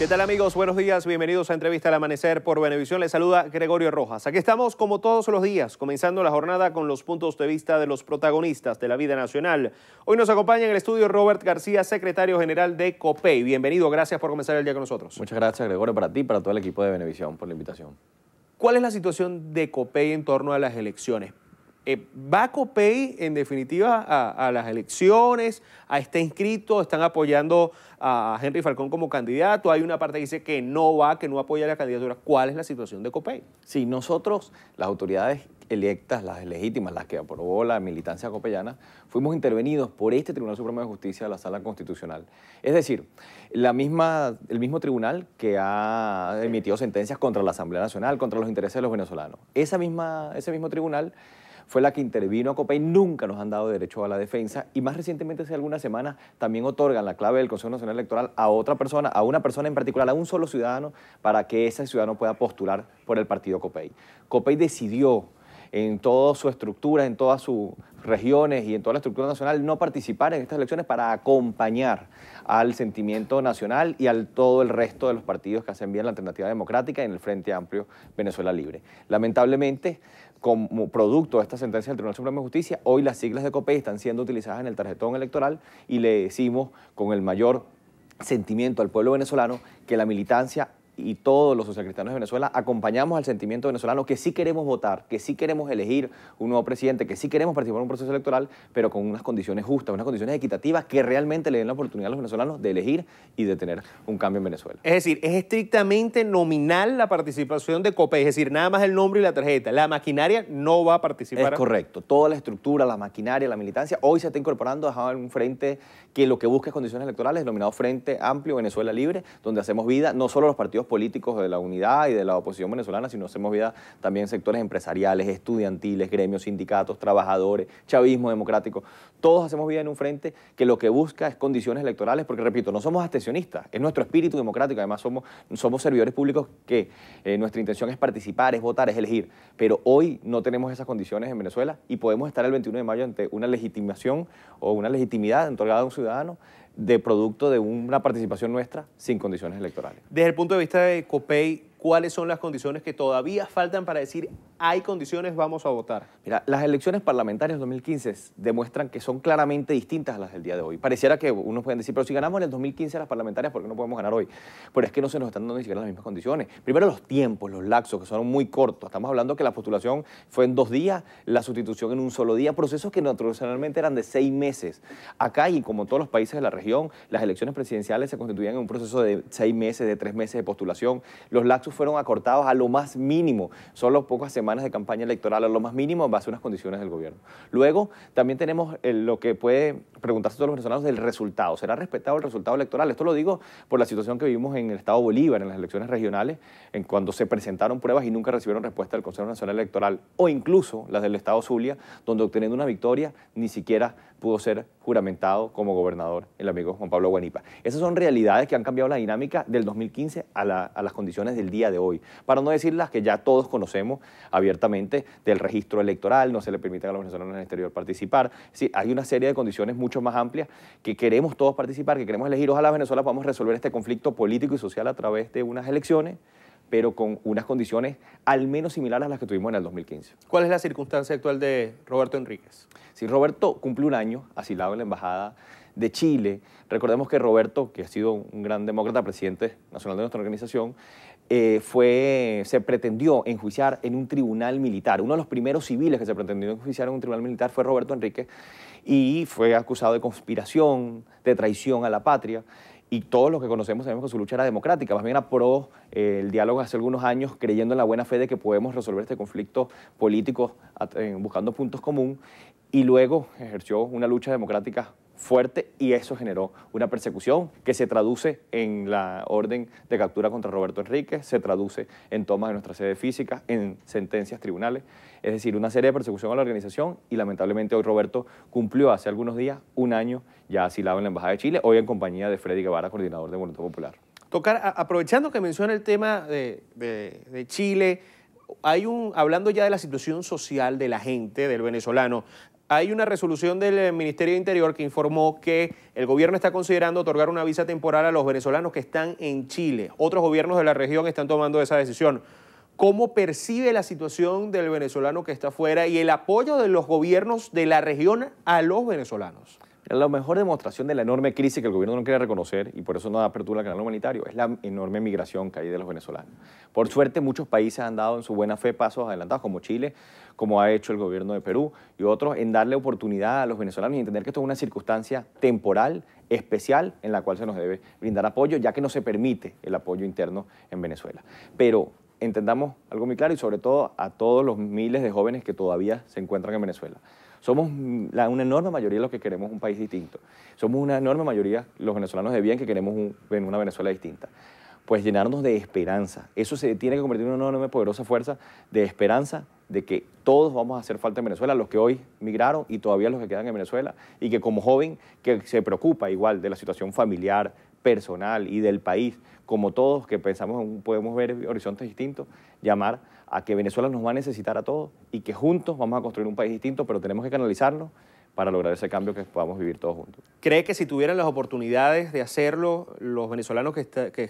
¿Qué tal amigos? Buenos días, bienvenidos a Entrevista al Amanecer por Benevisión. Les saluda Gregorio Rojas. Aquí estamos como todos los días, comenzando la jornada con los puntos de vista de los protagonistas de la vida nacional. Hoy nos acompaña en el estudio Robert García, secretario general de COPEI. Bienvenido, gracias por comenzar el día con nosotros. Muchas gracias Gregorio, para ti y para todo el equipo de Benevisión por la invitación. ¿Cuál es la situación de COPEI en torno a las elecciones? Eh, va Copey en definitiva a, las elecciones, a, está inscrito, están apoyando a Henry Falcón como candidato, hay una parte que dice que no va, que no apoya la candidatura. ¿Cuál es la situación de Copey? Sí, nosotros, las autoridades electas, las legítimas, las que aprobó la militancia copellana, fuimos intervenidos por este Tribunal Supremo de Justicia de la Sala Constitucional. Es decir, la misma, el mismo tribunal que ha emitido sentencias contra la Asamblea Nacional, contra los intereses de los venezolanos. Esa misma, ese mismo tribunal fue la que intervino a COPEI, nunca nos han dado derecho a la defensa y más recientemente, hace algunas semanas, también otorgan la clave del Consejo Nacional Electoral a otra persona, a una persona en particular, a un solo ciudadano, para que ese ciudadano pueda postular por el partido COPEI. COPEI decidió en toda su estructura, en todas sus regiones y en toda la estructura nacional, no participar en estas elecciones para acompañar al sentimiento nacional y al todo el resto de los partidos que hacen bien la alternativa democrática en el Frente Amplio Venezuela Libre. Lamentablemente, como producto de esta sentencia del Tribunal Supremo de Justicia, hoy las siglas de COPEI están siendo utilizadas en el tarjetón electoral y le decimos con el mayor sentimiento al pueblo venezolano que la militancia y todos los socialcristianos de Venezuela acompañamos al sentimiento venezolano que sí queremos votar, que sí queremos elegir un nuevo presidente, que sí queremos participar en un proceso electoral, pero con unas condiciones justas, unas condiciones equitativas que realmente le den la oportunidad a los venezolanos de elegir y de tener un cambio en Venezuela. Es decir, es estrictamente nominal la participación de COPE, es decir, nada más el nombre y la tarjeta. La maquinaria no va a participar. Es correcto. Toda la estructura, la maquinaria, la militancia, hoy se está incorporando a un frente que lo que busca es condiciones electorales, denominado Frente Amplio Venezuela Libre, donde hacemos vida no solo los partidos políticos de la unidad y de la oposición venezolana, sino hacemos vida también sectores empresariales, estudiantiles, gremios, sindicatos, trabajadores, chavismo democrático. Todos hacemos vida en un frente que lo que busca es condiciones electorales, porque repito, no somos abstencionistas, es nuestro espíritu democrático, además somos, somos servidores públicos que eh, nuestra intención es participar, es votar, es elegir, pero hoy no tenemos esas condiciones en Venezuela y podemos estar el 21 de mayo ante una legitimación o una legitimidad otorgada a un ciudadano de producto de una participación nuestra sin condiciones electorales. Desde el punto de vista de COPEI, ¿cuáles son las condiciones que todavía faltan para decir hay condiciones, vamos a votar. Mira, las elecciones parlamentarias 2015 demuestran que son claramente distintas a las del día de hoy. Pareciera que uno puede decir, pero si ganamos en el 2015 las parlamentarias, ¿por qué no podemos ganar hoy? Pero es que no se nos están dando ni siquiera las mismas condiciones. Primero los tiempos, los laxos, que son muy cortos. Estamos hablando que la postulación fue en dos días, la sustitución en un solo día, procesos que tradicionalmente eran de seis meses. Acá y como todos los países de la región, las elecciones presidenciales se constituían en un proceso de seis meses, de tres meses de postulación. Los laxos fueron acortados a lo más mínimo. Solo pocas semanas de campaña electoral, a lo más mínimo, en base a unas condiciones del gobierno. Luego, también tenemos eh, lo que puede preguntarse todos los venezolanos del resultado. ¿Será respetado el resultado electoral? Esto lo digo por la situación que vivimos en el Estado Bolívar, en las elecciones regionales, en cuando se presentaron pruebas y nunca recibieron respuesta del Consejo Nacional Electoral, o incluso las del Estado Zulia, donde obteniendo una victoria ni siquiera pudo ser juramentado como gobernador el amigo Juan Pablo Guanipa. Esas son realidades que han cambiado la dinámica del 2015 a, a las condiciones del día de hoy, para no decir las que ya todos conocemos. a abiertamente del registro electoral, no se le permite a los venezolanos en el exterior participar. hay una serie de condiciones mucho más amplias que queremos todos participar, que queremos elegir. Ojalá Venezuela podamos resolver este conflicto político y social a través de unas elecciones pero con unas condiciones al menos similares a las que tuvimos en el 2015. ¿Cuál es la circunstancia actual de Roberto Enríquez? Si sí, Roberto cumple un año asilado en la Embajada de Chile. Recordemos que Roberto, que ha sido un gran demócrata, presidente nacional de nuestra organización, eh, fue, se pretendió enjuiciar en un tribunal militar. Uno de los primeros civiles que se pretendió enjuiciar en un tribunal militar fue Roberto Enrique y fue acusado de conspiración, de traición a la patria y todos los que conocemos sabemos que su lucha era democrática, más bien aprobó eh, el diálogo hace algunos años, creyendo en la buena fe de que podemos resolver este conflicto político eh, buscando puntos comunes, y luego ejerció una lucha democrática fuerte y eso generó una persecución que se traduce en la orden de captura contra Roberto Enrique, se traduce en tomas de nuestra sede física, en sentencias tribunales, es decir, una serie de persecución a la organización y lamentablemente hoy Roberto cumplió hace algunos días un año ya asilado en la Embajada de Chile, hoy en compañía de Freddy Guevara, coordinador de Voluntad Popular. Tocar, aprovechando que menciona el tema de, de Chile, hay un, hablando ya de la situación social de la gente, del venezolano, hay una resolución del eh, Ministerio de Interior que informó que el gobierno está considerando otorgar una visa temporal a los venezolanos que están en Chile. Otros gobiernos de la región están tomando esa decisión. ¿Cómo percibe la situación del venezolano que está afuera y el apoyo de los gobiernos de la región a los venezolanos? La mejor demostración de la enorme crisis que el gobierno no quiere reconocer y por eso no da apertura al canal humanitario es la enorme migración que hay de los venezolanos. Por suerte, muchos países han dado en su buena fe pasos adelantados, como Chile, como ha hecho el gobierno de Perú y otros, en darle oportunidad a los venezolanos y entender que esto es una circunstancia temporal, especial, en la cual se nos debe brindar apoyo, ya que no se permite el apoyo interno en Venezuela. Pero entendamos algo muy claro y sobre todo a todos los miles de jóvenes que todavía se encuentran en Venezuela. Somos una enorme mayoría los que queremos un país distinto. Somos una enorme mayoría los venezolanos de bien que queremos una Venezuela distinta. Pues llenarnos de esperanza. Eso se tiene que convertir en una enorme poderosa fuerza de esperanza de que todos vamos a hacer falta en Venezuela, los que hoy migraron y todavía los que quedan en Venezuela, y que como joven que se preocupa igual de la situación familiar, personal y del país, como todos que pensamos, podemos ver horizontes distintos, llamar a que Venezuela nos va a necesitar a todos y que juntos vamos a construir un país distinto, pero tenemos que canalizarlo para lograr ese cambio que podamos vivir todos juntos. ¿Cree que si tuvieran las oportunidades de hacerlo, los venezolanos que,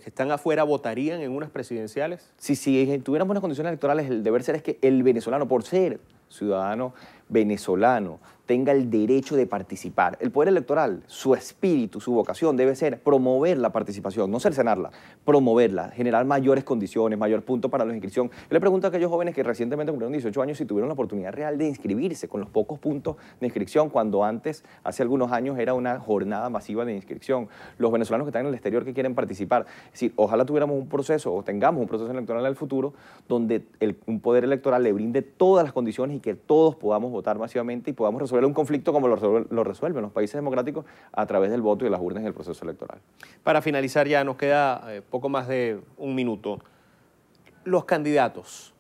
están afuera votarían en unas presidenciales? Si, si tuviéramos unas condiciones electorales, el deber ser es que el venezolano, por ser ciudadano venezolano tenga el derecho de participar. El poder electoral, su espíritu, su vocación debe ser promover la participación, no cercenarla, promoverla, generar mayores condiciones, mayor punto para la inscripción. le pregunto a aquellos jóvenes que recientemente cumplieron 18 años si tuvieron la oportunidad real de inscribirse con los pocos puntos de inscripción cuando antes, hace algunos años, era una jornada masiva de inscripción. Los venezolanos que están en el exterior que quieren participar. Es decir, ojalá tuviéramos un proceso o tengamos un proceso electoral en el futuro donde un poder electoral le brinde todas las condiciones y que todos podamos votar votar masivamente y podamos resolver un conflicto como lo, resuelven, los países democráticos a través del voto y las urnas en el proceso electoral. Para finalizar ya, nos queda eh, poco más de un minuto. Los candidatos.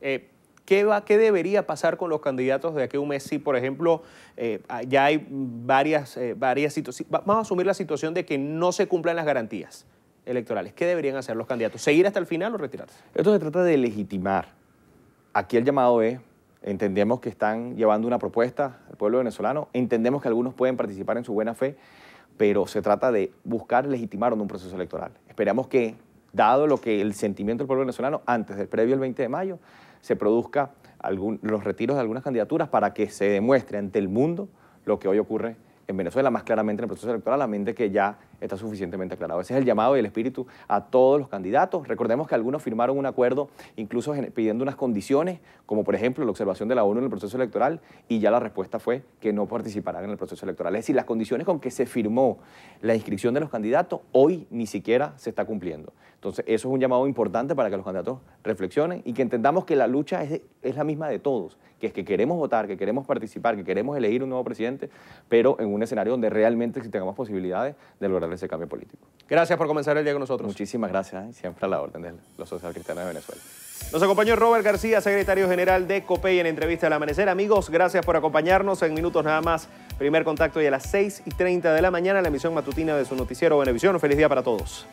Eh, ¿Qué, va, ¿Qué debería pasar con los candidatos de aquí a un mes si, por ejemplo, eh, ya hay varias, varias situaciones? Vamos a asumir la situación de que no se cumplan las garantías electorales. ¿Qué deberían hacer los candidatos? ¿Seguir hasta el final o retirarse? Esto se trata de legitimar. Aquí el llamado es Entendemos que están llevando una propuesta al pueblo venezolano, entendemos que algunos pueden participar en su buena fe, pero se trata de buscar legitimar un proceso electoral. Esperamos que, dado lo que el sentimiento del pueblo venezolano, antes del previo el 20 de mayo, se produzca los retiros de algunas candidaturas para que se demuestre ante el mundo lo que hoy ocurre en Venezuela, más claramente en el proceso electoral, a mente que ya está suficientemente aclarado. Ese es el llamado y el espíritu a todos los candidatos. Recordemos que algunos firmaron un acuerdo incluso pidiendo unas condiciones, como por ejemplo la observación de la ONU en el proceso electoral, y ya la respuesta fue que no participarán en el proceso electoral. Es decir, las condiciones con que se firmó la inscripción de los candidatos hoy ni siquiera se está cumpliendo. Entonces, eso es un llamado importante para que los candidatos reflexionen y que entendamos que la lucha es, es la misma de todos, que es que queremos votar, que queremos participar, que queremos elegir un nuevo presidente, pero en un escenario donde realmente tengamos posibilidades de lograr ese cambio político. Gracias por comenzar el día con nosotros. Muchísimas gracias, ¿eh? siempre a la orden de los cristianos de Venezuela. Nos acompañó Robert García, secretario general de COPEI en entrevista al amanecer. Amigos, gracias por acompañarnos en minutos nada más. Primer contacto y a las 6 y 30 de la mañana, la emisión matutina de su noticiero Venevisión. Un feliz día para todos.